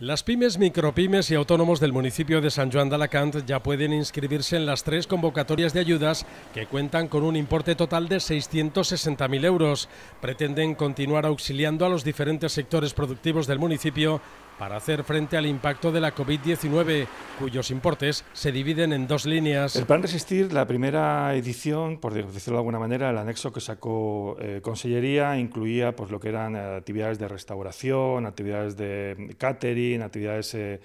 Las pymes, micropymes y autónomos del municipio de San Juan de Alacant ya pueden inscribirse en las tres convocatorias de ayudas que cuentan con un importe total de 660.000 euros. Pretenden continuar auxiliando a los diferentes sectores productivos del municipio para hacer frente al impacto de la COVID-19, cuyos importes se dividen en dos líneas. El Plan Resistir, la primera edición, por decirlo de alguna manera, el anexo que sacó eh, Consellería incluía pues, lo que eran eh, actividades de restauración, actividades de catering, actividades eh,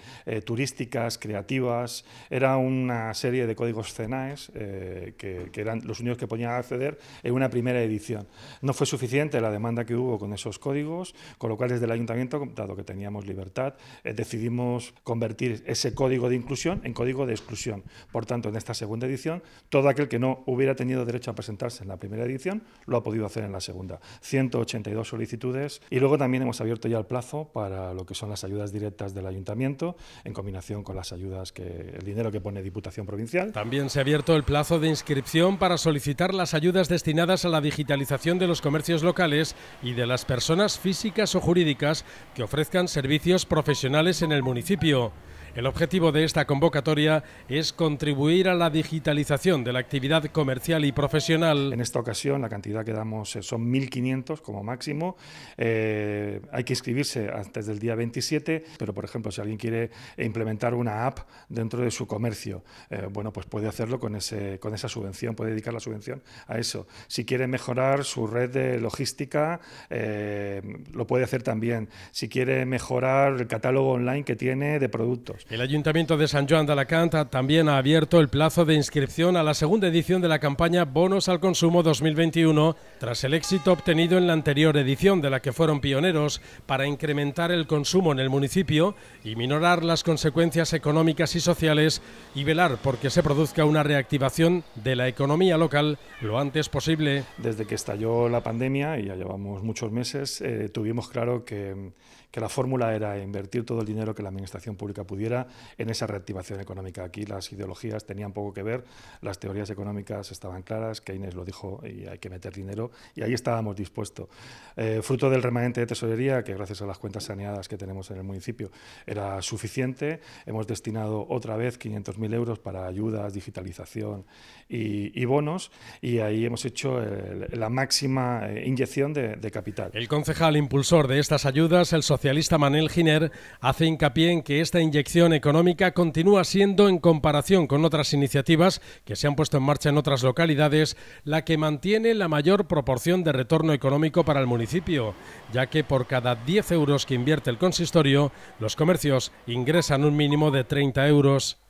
turísticas, creativas. Era una serie de códigos CENAES que, que, eran los únicos que podían acceder en una primera edición. No fue suficiente la demanda que hubo con esos códigos, con lo cual desde el ayuntamiento, dado que teníamos libertad, eh, decidimos convertir ese código de inclusión en código de exclusión. Por tanto, en esta segunda edición, todo aquel que no hubiera tenido derecho a presentarse en la primera edición lo ha podido hacer en la segunda. 182 solicitudes y luego también hemos abierto ya el plazo para lo que son las ayudas directas del ayuntamiento en combinación con las ayudas que el dinero que pone Diputación Provincial. También se ha abierto el plazo de inscripción para solicitar las ayudas destinadas a la digitalización de los comercios locales y de las personas físicas o jurídicas que ofrezcan servicios profesionales en el municipio. El objetivo de esta convocatoria es contribuir a la digitalización de la actividad comercial y profesional. En esta ocasión la cantidad que damos eh, son 1.500 como máximo. Eh, hay que inscribirse antes del día 27, pero por ejemplo si alguien quiere implementar una app dentro de su comercio, eh, bueno pues puede hacerlo con, ese, con esa subvención, puede dedicar la subvención a eso. Si quiere mejorar su red de logística, lo puede hacer también. Si quiere mejorar el catálogo online que tiene de productos. El Ayuntamiento de San Juan de canta también ha abierto el plazo de inscripción a la segunda edición de la campaña Bonos al Consumo 2021, tras el éxito obtenido en la anterior edición de la que fueron pioneros para incrementar el consumo en el municipio y minorar las consecuencias económicas y sociales y velar porque se produzca una reactivación de la economía local lo antes posible. Desde que estalló la pandemia, y ya llevamos muchos meses, eh, tuvimos claro que, que la fórmula era invertir todo el dinero que la Administración Pública pudiera en esa reactivación económica. Aquí las ideologías tenían poco que ver, las teorías económicas estaban claras, Keynes lo dijo y hay que meter dinero, y ahí estábamos dispuestos. Eh, fruto del remanente de tesorería, que gracias a las cuentas saneadas que tenemos en el municipio era suficiente, hemos destinado otra vez 500.000 euros para ayudas, digitalización y, bonos, y ahí hemos hecho la máxima eh, inyección de, de capital. El concejal impulsor de estas ayudas, el socialista Manel Giner, hace hincapié en que esta inyección económica continúa siendo, en comparación con otras iniciativas que se han puesto en marcha en otras localidades, la que mantiene la mayor proporción de retorno económico para el municipio, ya que por cada 10 euros que invierte el consistorio, los comercios ingresan un mínimo de 30 euros.